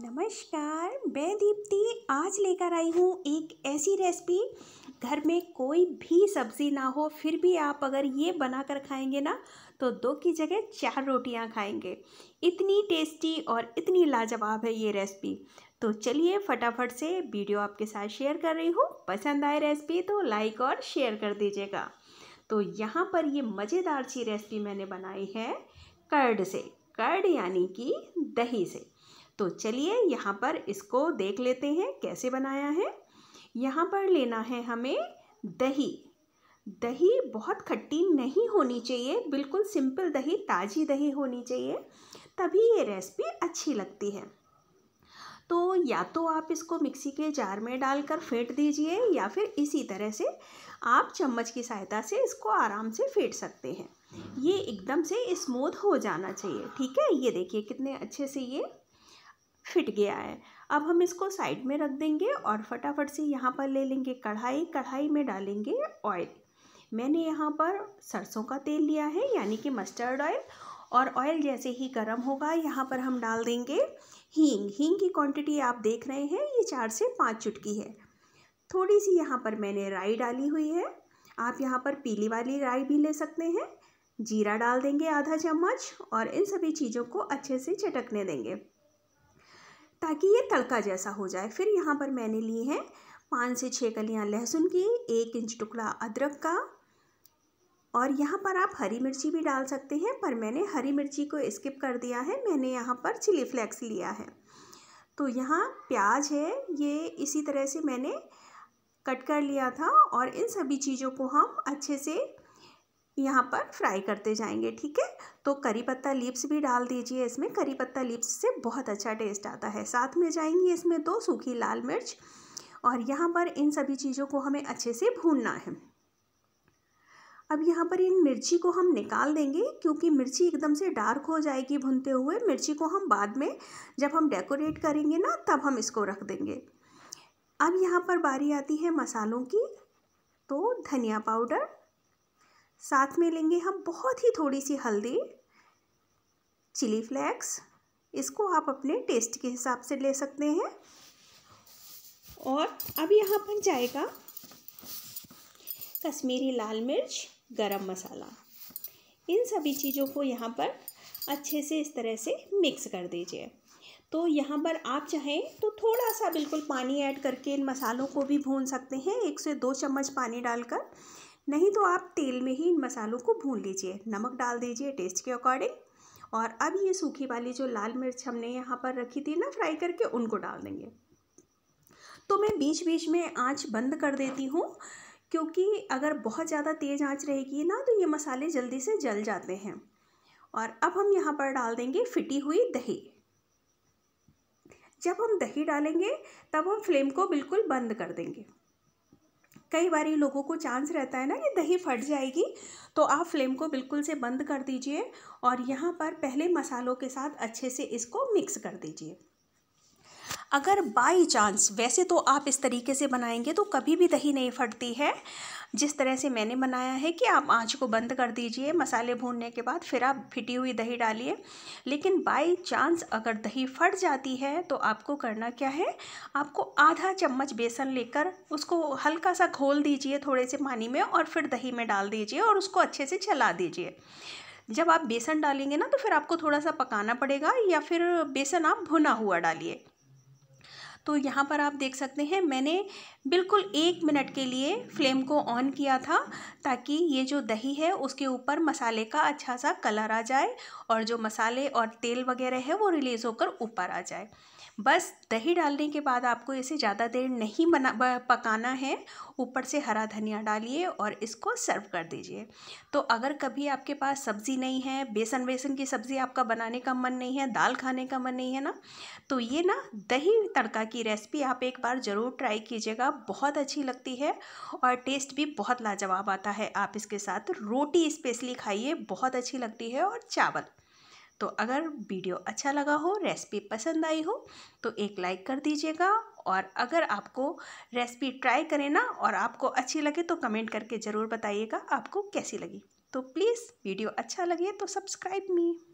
नमस्कार मैं दीप्ति आज लेकर आई हूँ एक ऐसी रेसिपी घर में कोई भी सब्ज़ी ना हो फिर भी आप अगर ये बना कर खाएंगे ना तो दो की जगह चार रोटियाँ खाएंगे इतनी टेस्टी और इतनी लाजवाब है ये रेसिपी तो चलिए फटाफट से वीडियो आपके साथ शेयर कर रही हूँ पसंद आए रेसिपी तो लाइक और शेयर कर दीजिएगा तो यहाँ पर ये मज़ेदार सी रेसिपी मैंने बनाई है कर्ड से कर्ड यानी कि दही से तो चलिए यहाँ पर इसको देख लेते हैं कैसे बनाया है यहाँ पर लेना है हमें दही दही बहुत खट्टी नहीं होनी चाहिए बिल्कुल सिंपल दही ताज़ी दही होनी चाहिए तभी ये रेसिपी अच्छी लगती है तो या तो आप इसको मिक्सी के जार में डालकर फेंट दीजिए या फिर इसी तरह से आप चम्मच की सहायता से इसको आराम से फेंट सकते हैं ये एकदम से स्मूथ हो जाना चाहिए ठीक है ये देखिए कितने अच्छे से ये फिट गया है अब हम इसको साइड में रख देंगे और फटाफट से यहाँ पर ले लेंगे कढ़ाई कढ़ाई में डालेंगे ऑयल मैंने यहाँ पर सरसों का तेल लिया है यानी कि मस्टर्ड ऑयल और ऑयल जैसे ही गर्म होगा यहाँ पर हम डाल देंगे हींग हींग की क्वांटिटी आप देख रहे हैं ये चार से पाँच चुटकी है थोड़ी सी यहाँ पर मैंने राई डाली हुई है आप यहाँ पर पीली वाली राई भी ले सकते हैं जीरा डाल देंगे आधा चम्मच और इन सभी चीज़ों को अच्छे से चटकने देंगे ताकि ये तड़का जैसा हो जाए फिर यहाँ पर मैंने लिए हैं पाँच से छः कलियाँ लहसुन की एक इंच टुकड़ा अदरक का और यहाँ पर आप हरी मिर्ची भी डाल सकते हैं पर मैंने हरी मिर्ची को स्किप कर दिया है मैंने यहाँ पर चिली फ्लेक्स लिया है तो यहाँ प्याज है ये इसी तरह से मैंने कट कर लिया था और इन सभी चीज़ों को हम अच्छे से यहाँ पर फ्राई करते जाएंगे ठीक है तो करी पत्ता लिप्स भी डाल दीजिए इसमें करी पत्ता लिप्स से बहुत अच्छा टेस्ट आता है साथ में जाएंगी इसमें दो सूखी लाल मिर्च और यहाँ पर इन सभी चीज़ों को हमें अच्छे से भूनना है अब यहाँ पर इन मिर्ची को हम निकाल देंगे क्योंकि मिर्ची एकदम से डार्क हो जाएगी भुनते हुए मिर्ची को हम बाद में जब हम डेकोरेट करेंगे ना तब हम इसको रख देंगे अब यहाँ पर बारी आती है मसालों की तो धनिया पाउडर साथ में लेंगे हम बहुत ही थोड़ी सी हल्दी चिली फ्लेक्स इसको आप अपने टेस्ट के हिसाब से ले सकते हैं और अब यहाँ पर जाएगा कश्मीरी लाल मिर्च गरम मसाला इन सभी चीज़ों को यहाँ पर अच्छे से इस तरह से मिक्स कर दीजिए तो यहाँ पर आप चाहें तो थोड़ा सा बिल्कुल पानी ऐड करके इन मसालों को भी भून सकते हैं एक से दो चम्मच पानी डालकर नहीं तो आप तेल में ही इन मसालों को भून लीजिए नमक डाल दीजिए टेस्ट के अकॉर्डिंग और अब ये सूखी वाली जो लाल मिर्च हमने यहाँ पर रखी थी ना फ्राई करके उनको डाल देंगे तो मैं बीच बीच में आँच बंद कर देती हूँ क्योंकि अगर बहुत ज़्यादा तेज़ आँच रहेगी ना तो ये मसाले जल्दी से जल जाते हैं और अब हम यहाँ पर डाल देंगे फिटी हुई दही जब हम दही डालेंगे तब हम फ्लेम को बिल्कुल बंद कर देंगे कई बार लोगों को चांस रहता है ना कि दही फट जाएगी तो आप फ्लेम को बिल्कुल से बंद कर दीजिए और यहाँ पर पहले मसालों के साथ अच्छे से इसको मिक्स कर दीजिए अगर बाई चांस वैसे तो आप इस तरीके से बनाएंगे तो कभी भी दही नहीं फटती है जिस तरह से मैंने बनाया है कि आप आँच को बंद कर दीजिए मसाले भूनने के बाद फिर आप फिटी हुई दही डालिए लेकिन बाई चांस अगर दही फट जाती है तो आपको करना क्या है आपको आधा चम्मच बेसन लेकर उसको हल्का सा घोल दीजिए थोड़े से पानी में और फिर दही में डाल दीजिए और उसको अच्छे से चला दीजिए जब आप बेसन डालेंगे ना तो फिर आपको थोड़ा सा पकाना पड़ेगा या फिर बेसन आप भुना हुआ डालिए तो यहाँ पर आप देख सकते हैं मैंने बिल्कुल एक मिनट के लिए फ्लेम को ऑन किया था ताकि ये जो दही है उसके ऊपर मसाले का अच्छा सा कलर आ जाए और जो मसाले और तेल वगैरह है वो रिलीज़ होकर ऊपर आ जाए बस दही डालने के बाद आपको इसे ज़्यादा देर नहीं बना पकाना है ऊपर से हरा धनिया डालिए और इसको सर्व कर दीजिए तो अगर कभी आपके पास सब्ज़ी नहीं है बेसन बेसन की सब्ज़ी आपका बनाने का मन नहीं है दाल खाने का मन नहीं है ना तो ये ना दही तड़का की रेसिपी आप एक बार ज़रूर ट्राई कीजिएगा बहुत अच्छी लगती है और टेस्ट भी बहुत लाजवाब आता है आप इसके साथ रोटी स्पेशली खाइए बहुत अच्छी लगती है और चावल तो अगर वीडियो अच्छा लगा हो रेसिपी पसंद आई हो तो एक लाइक कर दीजिएगा और अगर आपको रेसिपी ट्राई करें ना और आपको अच्छी लगे तो कमेंट करके ज़रूर बताइएगा आपको कैसी लगी तो प्लीज़ वीडियो अच्छा लगे तो सब्सक्राइब मी